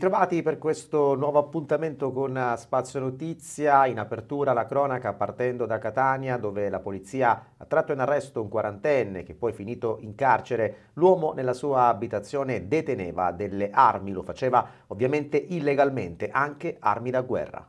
Ritrovati per questo nuovo appuntamento con eh, Spazio Notizia, in apertura la cronaca partendo da Catania dove la polizia ha tratto in arresto un quarantenne che poi finito in carcere, l'uomo nella sua abitazione deteneva delle armi, lo faceva ovviamente illegalmente, anche armi da guerra.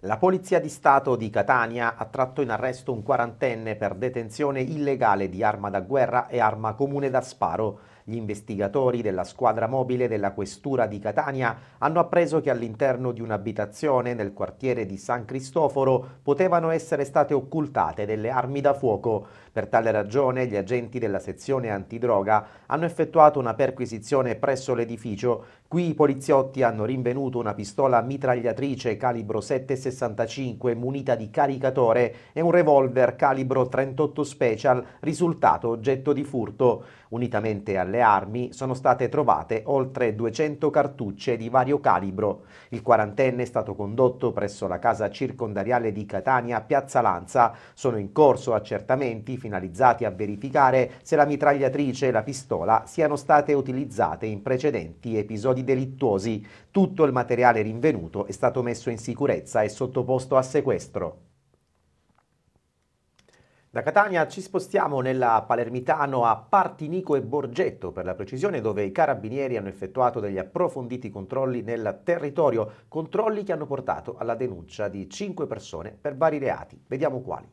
La Polizia di Stato di Catania ha tratto in arresto un quarantenne per detenzione illegale di arma da guerra e arma comune da sparo. Gli investigatori della squadra mobile della Questura di Catania hanno appreso che all'interno di un'abitazione nel quartiere di San Cristoforo potevano essere state occultate delle armi da fuoco. Per tale ragione gli agenti della sezione antidroga hanno effettuato una perquisizione presso l'edificio. Qui i poliziotti hanno rinvenuto una pistola mitragliatrice calibro 7,65 munita di caricatore e un revolver calibro 38 Special risultato oggetto di furto. Unitamente alle armi sono state trovate oltre 200 cartucce di vario calibro. Il quarantenne è stato condotto presso la casa circondariale di Catania, Piazza Lanza. Sono in corso accertamenti finalizzati a verificare se la mitragliatrice e la pistola siano state utilizzate in precedenti episodi delittuosi. Tutto il materiale rinvenuto è stato messo in sicurezza e sottoposto a sequestro. Da Catania ci spostiamo nella Palermitano a Partinico e Borgetto per la precisione dove i carabinieri hanno effettuato degli approfonditi controlli nel territorio, controlli che hanno portato alla denuncia di 5 persone per vari reati. Vediamo quali.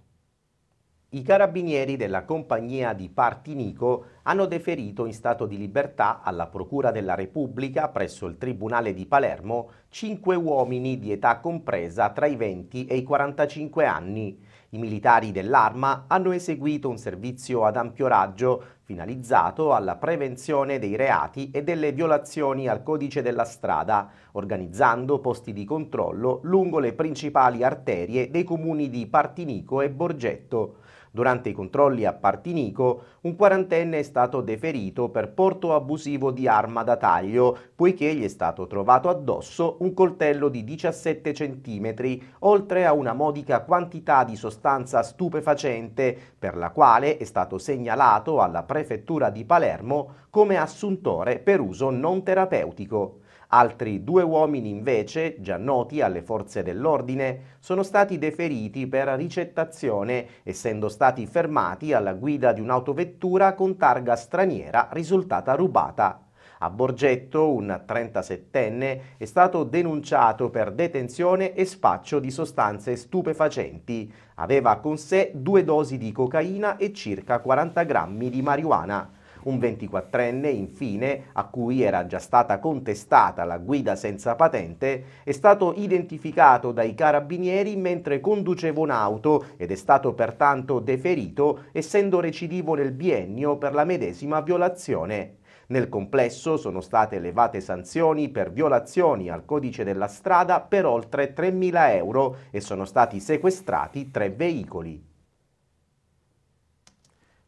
I carabinieri della compagnia di Partinico hanno deferito in stato di libertà alla Procura della Repubblica presso il Tribunale di Palermo cinque uomini di età compresa tra i 20 e i 45 anni. I militari dell'arma hanno eseguito un servizio ad ampio raggio finalizzato alla prevenzione dei reati e delle violazioni al codice della strada, organizzando posti di controllo lungo le principali arterie dei comuni di Partinico e Borgetto. Durante i controlli a Partinico, un quarantenne è stato deferito per porto abusivo di arma da taglio, poiché gli è stato trovato addosso un coltello di 17 cm, oltre a una modica quantità di sostanza stupefacente, per la quale è stato segnalato alla prefettura di Palermo come assuntore per uso non terapeutico. Altri due uomini invece, già noti alle forze dell'ordine, sono stati deferiti per ricettazione, essendo stati fermati alla guida di un'autovettura con targa straniera risultata rubata. A Borgetto, un 37enne, è stato denunciato per detenzione e spaccio di sostanze stupefacenti. Aveva con sé due dosi di cocaina e circa 40 grammi di marijuana un 24enne infine a cui era già stata contestata la guida senza patente è stato identificato dai carabinieri mentre conduceva un'auto ed è stato pertanto deferito essendo recidivo nel biennio per la medesima violazione. Nel complesso sono state elevate sanzioni per violazioni al codice della strada per oltre 3.000 euro e sono stati sequestrati tre veicoli.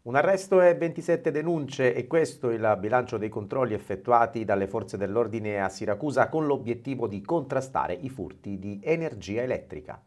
Un arresto e 27 denunce e questo è il bilancio dei controlli effettuati dalle forze dell'ordine a Siracusa con l'obiettivo di contrastare i furti di energia elettrica.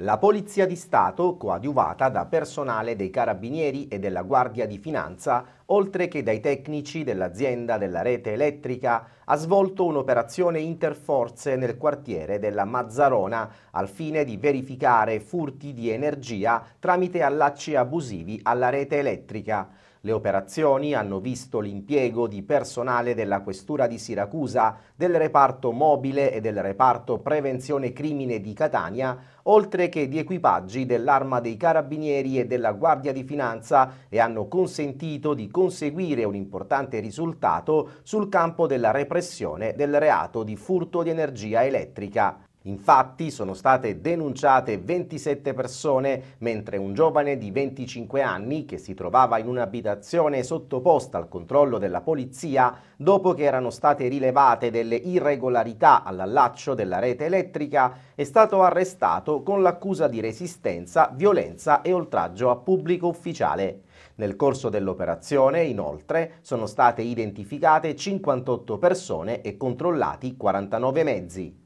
La Polizia di Stato, coadiuvata da personale dei Carabinieri e della Guardia di Finanza, oltre che dai tecnici dell'azienda della rete elettrica, ha svolto un'operazione interforze nel quartiere della Mazzarona al fine di verificare furti di energia tramite allacci abusivi alla rete elettrica. Le operazioni hanno visto l'impiego di personale della Questura di Siracusa, del reparto mobile e del reparto prevenzione crimine di Catania, oltre che di equipaggi dell'Arma dei Carabinieri e della Guardia di Finanza e hanno consentito di conseguire un importante risultato sul campo della repressione del reato di furto di energia elettrica. Infatti sono state denunciate 27 persone, mentre un giovane di 25 anni che si trovava in un'abitazione sottoposta al controllo della polizia, dopo che erano state rilevate delle irregolarità all'allaccio della rete elettrica, è stato arrestato con l'accusa di resistenza, violenza e oltraggio a pubblico ufficiale. Nel corso dell'operazione, inoltre, sono state identificate 58 persone e controllati 49 mezzi.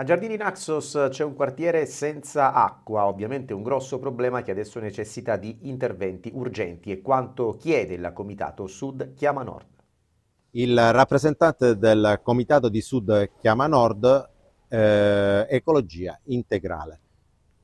A Giardini Naxos c'è un quartiere senza acqua, ovviamente un grosso problema che adesso necessita di interventi urgenti e quanto chiede il Comitato Sud Chiama Nord. Il rappresentante del Comitato di Sud Chiama Nord, eh, Ecologia Integrale.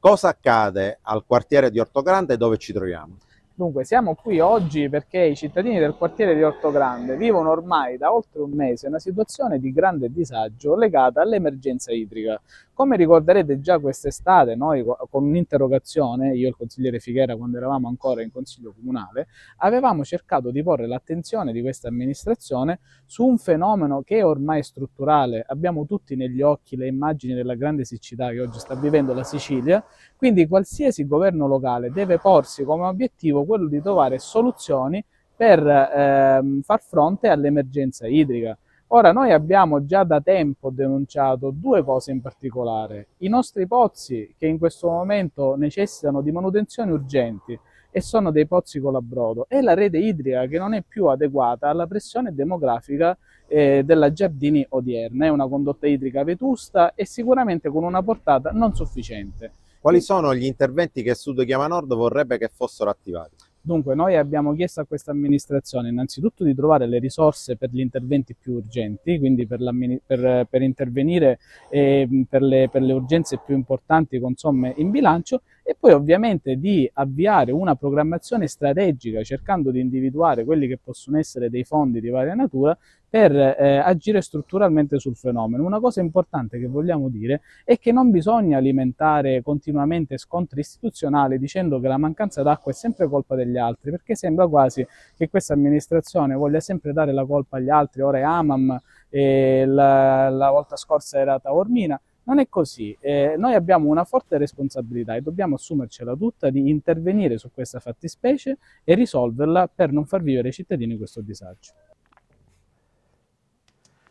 Cosa accade al quartiere di Ortogrande dove ci troviamo? Dunque, siamo qui oggi perché i cittadini del quartiere di Ortogrande vivono ormai da oltre un mese una situazione di grande disagio legata all'emergenza idrica. Come ricorderete già quest'estate, noi con un'interrogazione, io e il consigliere Fighera quando eravamo ancora in consiglio comunale, avevamo cercato di porre l'attenzione di questa amministrazione su un fenomeno che è ormai strutturale. Abbiamo tutti negli occhi le immagini della grande siccità che oggi sta vivendo la Sicilia, quindi qualsiasi governo locale deve porsi come obiettivo quello di trovare soluzioni per ehm, far fronte all'emergenza idrica. Ora, noi abbiamo già da tempo denunciato due cose in particolare. I nostri pozzi, che in questo momento necessitano di manutenzioni urgenti e sono dei pozzi con l'abbrodo, e la rete idrica che non è più adeguata alla pressione demografica eh, della Giardini odierna. È una condotta idrica vetusta e sicuramente con una portata non sufficiente. Quali sono gli interventi che Sud Chiama Nord vorrebbe che fossero attivati? Dunque noi abbiamo chiesto a questa amministrazione innanzitutto di trovare le risorse per gli interventi più urgenti, quindi per, per, per intervenire eh, per, le, per le urgenze più importanti con somme in bilancio e poi ovviamente di avviare una programmazione strategica cercando di individuare quelli che possono essere dei fondi di varia natura per eh, agire strutturalmente sul fenomeno. Una cosa importante che vogliamo dire è che non bisogna alimentare continuamente scontri istituzionali dicendo che la mancanza d'acqua è sempre colpa degli altri, perché sembra quasi che questa amministrazione voglia sempre dare la colpa agli altri, ora è Amam, la, la volta scorsa era Taormina, non è così, eh, noi abbiamo una forte responsabilità e dobbiamo assumercela tutta di intervenire su questa fattispecie e risolverla per non far vivere ai cittadini questo disagio.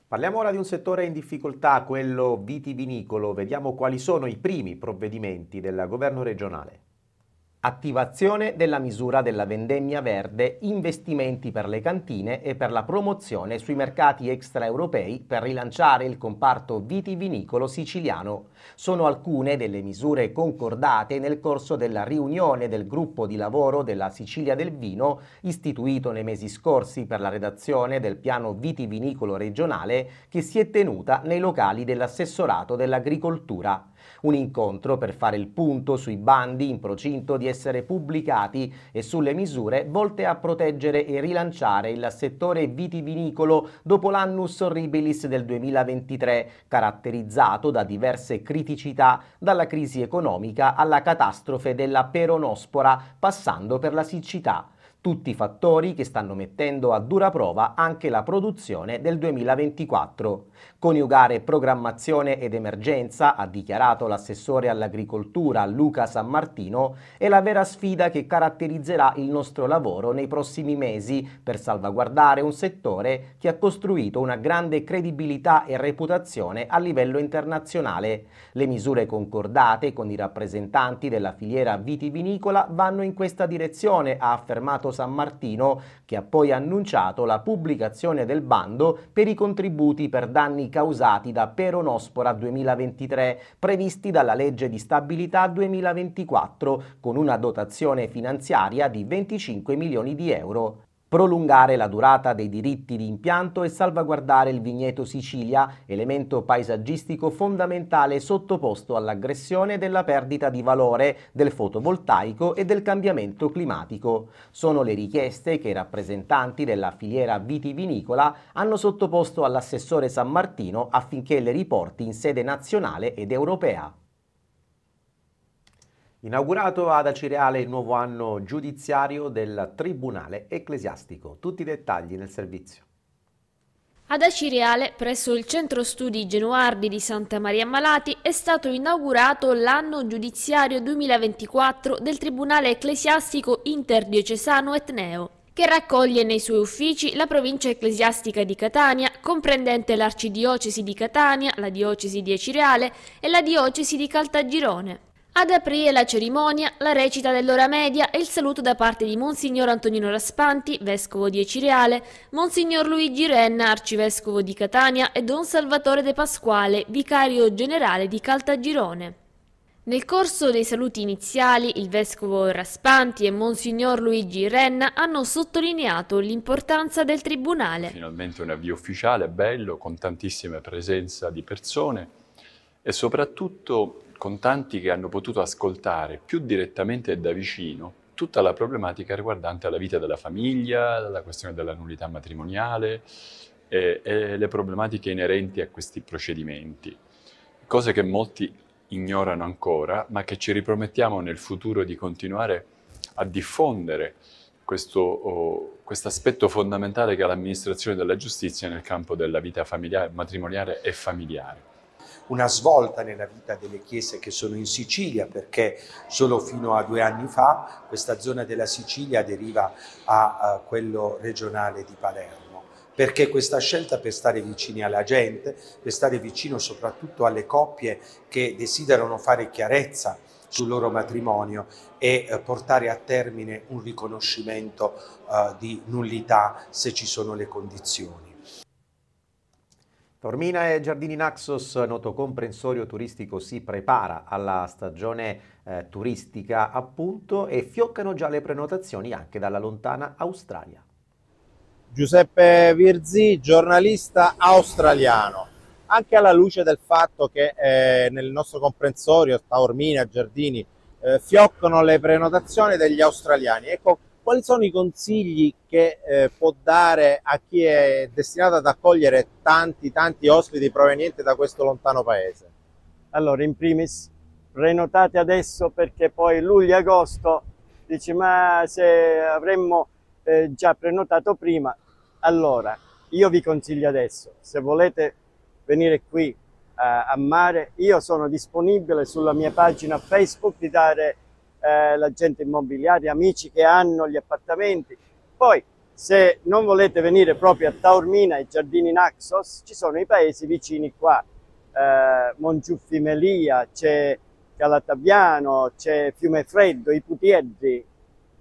Parliamo ora di un settore in difficoltà, quello vitivinicolo. Vediamo quali sono i primi provvedimenti del governo regionale. Attivazione della misura della vendemmia verde, investimenti per le cantine e per la promozione sui mercati extraeuropei per rilanciare il comparto vitivinicolo siciliano. Sono alcune delle misure concordate nel corso della riunione del gruppo di lavoro della Sicilia del Vino, istituito nei mesi scorsi per la redazione del piano vitivinicolo regionale che si è tenuta nei locali dell'assessorato dell'agricoltura. Un incontro per fare il punto sui bandi in procinto di essere pubblicati e sulle misure volte a proteggere e rilanciare il settore vitivinicolo dopo l'annus horribilis del 2023, caratterizzato da diverse criticità, dalla crisi economica alla catastrofe della peronospora, passando per la siccità tutti fattori che stanno mettendo a dura prova anche la produzione del 2024. Coniugare programmazione ed emergenza, ha dichiarato l'assessore all'agricoltura Luca San Martino, è la vera sfida che caratterizzerà il nostro lavoro nei prossimi mesi per salvaguardare un settore che ha costruito una grande credibilità e reputazione a livello internazionale. Le misure concordate con i rappresentanti della filiera vitivinicola vanno in questa direzione, ha affermato San Martino, che ha poi annunciato la pubblicazione del bando per i contributi per danni causati da Peronospora 2023, previsti dalla legge di stabilità 2024, con una dotazione finanziaria di 25 milioni di euro prolungare la durata dei diritti di impianto e salvaguardare il vigneto Sicilia, elemento paesaggistico fondamentale sottoposto all'aggressione della perdita di valore del fotovoltaico e del cambiamento climatico. Sono le richieste che i rappresentanti della filiera vitivinicola hanno sottoposto all'assessore San Martino affinché le riporti in sede nazionale ed europea. Inaugurato ad Acireale il nuovo anno giudiziario del Tribunale Ecclesiastico. Tutti i dettagli nel servizio. Ad Acireale, presso il centro studi Genuardi di Santa Maria Malati, è stato inaugurato l'anno giudiziario 2024 del Tribunale Ecclesiastico Interdiocesano Etneo che raccoglie nei suoi uffici la provincia ecclesiastica di Catania, comprendente l'arcidiocesi di Catania, la diocesi di Acireale e la diocesi di Caltagirone. Ad aprire la cerimonia, la recita dell'ora media e il saluto da parte di Monsignor Antonino Raspanti, vescovo di Ecireale, Monsignor Luigi Renna, arcivescovo di Catania e Don Salvatore De Pasquale, vicario generale di Caltagirone. Nel corso dei saluti iniziali, il vescovo Raspanti e Monsignor Luigi Renna hanno sottolineato l'importanza del tribunale. Finalmente un avvio ufficiale, bello, con tantissima presenza di persone e soprattutto con tanti che hanno potuto ascoltare più direttamente e da vicino tutta la problematica riguardante la vita della famiglia, la questione della nullità matrimoniale e, e le problematiche inerenti a questi procedimenti, cose che molti ignorano ancora, ma che ci ripromettiamo nel futuro di continuare a diffondere questo oh, quest aspetto fondamentale che ha l'amministrazione della giustizia nel campo della vita matrimoniale e familiare una svolta nella vita delle chiese che sono in Sicilia, perché solo fino a due anni fa questa zona della Sicilia deriva a, a quello regionale di Palermo perché questa scelta per stare vicini alla gente, per stare vicino soprattutto alle coppie che desiderano fare chiarezza sul loro matrimonio e eh, portare a termine un riconoscimento eh, di nullità se ci sono le condizioni. Tormina e Giardini Naxos, noto comprensorio turistico, si prepara alla stagione eh, turistica appunto e fioccano già le prenotazioni anche dalla lontana Australia. Giuseppe Virzi, giornalista australiano. Anche alla luce del fatto che eh, nel nostro comprensorio, Taormina, Giardini, eh, fioccano le prenotazioni degli australiani. Ecco quali sono i consigli che eh, può dare a chi è destinato ad accogliere tanti tanti ospiti provenienti da questo lontano paese? Allora, in primis, prenotate adesso perché poi luglio e agosto dici ma se avremmo eh, già prenotato prima, allora io vi consiglio adesso, se volete venire qui eh, a mare, io sono disponibile sulla mia pagina Facebook di dare eh, l'agente immobiliare, amici che hanno gli appartamenti. Poi se non volete venire proprio a Taormina e Giardini Naxos, ci sono i paesi vicini qua, eh, Monciuffimelia, c'è Calatabiano, c'è Fiume Freddo, i Putiedri,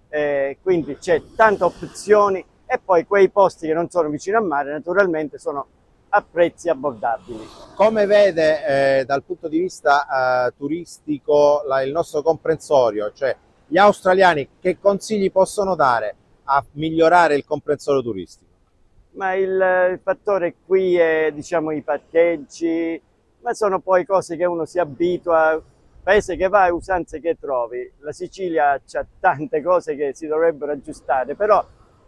eh, quindi c'è tante opzioni e poi quei posti che non sono vicino al mare naturalmente sono a prezzi abbordabili. Come vede eh, dal punto di vista eh, turistico la, il nostro comprensorio, cioè gli australiani che consigli possono dare a migliorare il comprensorio turistico? Ma il, il fattore qui è diciamo, i parcheggi, ma sono poi cose che uno si abitua, paese che vai, usanze che trovi. La Sicilia ha tante cose che si dovrebbero aggiustare, però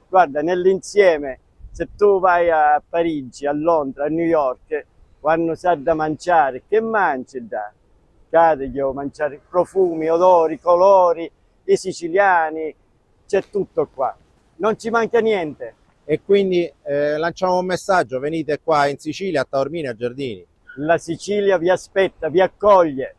guarda, nell'insieme se tu vai a Parigi, a Londra, a New York, quando sai da mangiare, che mangi da? Cade io mangiare profumi, odori, colori, i siciliani, c'è tutto qua. Non ci manca niente. E quindi eh, lanciamo un messaggio, venite qua in Sicilia, a Taormina, a Giardini. La Sicilia vi aspetta, vi accoglie.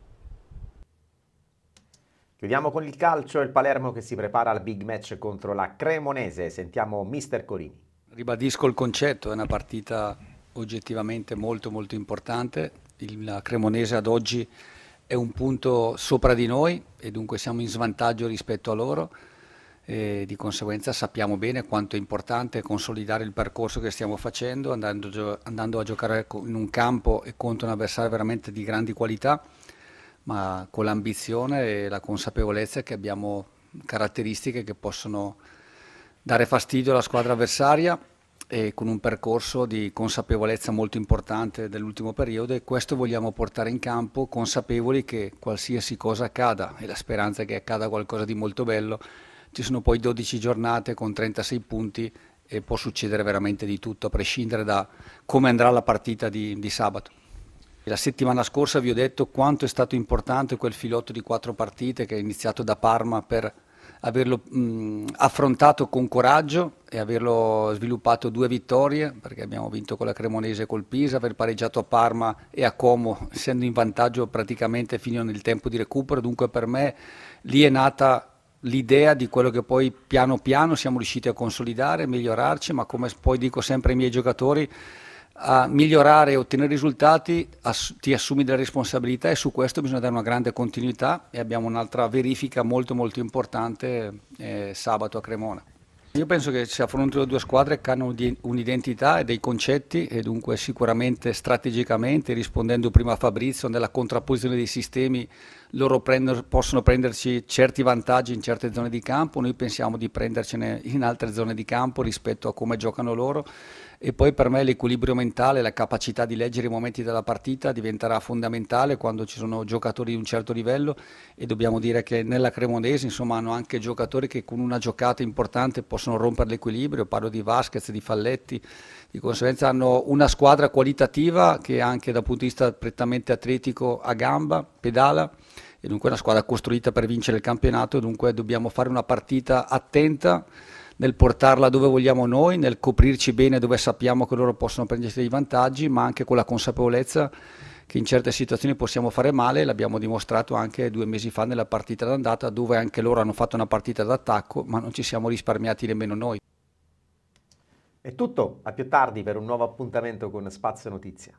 Chiudiamo con il calcio e il Palermo che si prepara al big match contro la Cremonese. Sentiamo Mister Corini. Ribadisco il concetto, è una partita oggettivamente molto molto importante. Il, la Cremonese ad oggi è un punto sopra di noi e dunque siamo in svantaggio rispetto a loro e di conseguenza sappiamo bene quanto è importante consolidare il percorso che stiamo facendo andando, andando a giocare in un campo e contro un avversario veramente di grandi qualità ma con l'ambizione e la consapevolezza che abbiamo caratteristiche che possono dare fastidio alla squadra avversaria e con un percorso di consapevolezza molto importante dell'ultimo periodo e questo vogliamo portare in campo consapevoli che qualsiasi cosa accada e la speranza è che accada qualcosa di molto bello, ci sono poi 12 giornate con 36 punti e può succedere veramente di tutto a prescindere da come andrà la partita di, di sabato. La settimana scorsa vi ho detto quanto è stato importante quel filotto di quattro partite che è iniziato da Parma per averlo mh, affrontato con coraggio e averlo sviluppato due vittorie, perché abbiamo vinto con la Cremonese e col Pisa, aver pareggiato a Parma e a Como, essendo in vantaggio praticamente fino nel tempo di recupero, dunque per me lì è nata l'idea di quello che poi piano piano siamo riusciti a consolidare, migliorarci, ma come poi dico sempre ai miei giocatori, a migliorare e ottenere risultati ass- ti assumi delle responsabilità e su questo bisogna dare una grande continuità e abbiamo un'altra verifica molto molto importante eh, sabato a Cremona. Io penso che si affrontino due squadre che hanno un'identità e dei concetti e dunque sicuramente strategicamente, rispondendo prima a Fabrizio, nella contrapposizione dei sistemi loro prender, possono prenderci certi vantaggi in certe zone di campo, noi pensiamo di prendercene in altre zone di campo rispetto a come giocano loro e poi per me l'equilibrio mentale, la capacità di leggere i momenti della partita diventerà fondamentale quando ci sono giocatori di un certo livello e dobbiamo dire che nella Cremonese insomma hanno anche giocatori che con una giocata importante possono rompere l'equilibrio, parlo di Vasquez, di Falletti, di conseguenza hanno una squadra qualitativa che anche dal punto di vista prettamente atletico a gamba, pedala e dunque una squadra costruita per vincere il campionato e dunque dobbiamo fare una partita attenta nel portarla dove vogliamo noi, nel coprirci bene dove sappiamo che loro possono prendersi dei vantaggi, ma anche con la consapevolezza che in certe situazioni possiamo fare male, l'abbiamo dimostrato anche due mesi fa nella partita d'andata dove anche loro hanno fatto una partita d'attacco, ma non ci siamo risparmiati nemmeno noi. È tutto, a più tardi per un nuovo appuntamento con Spazio Notizia.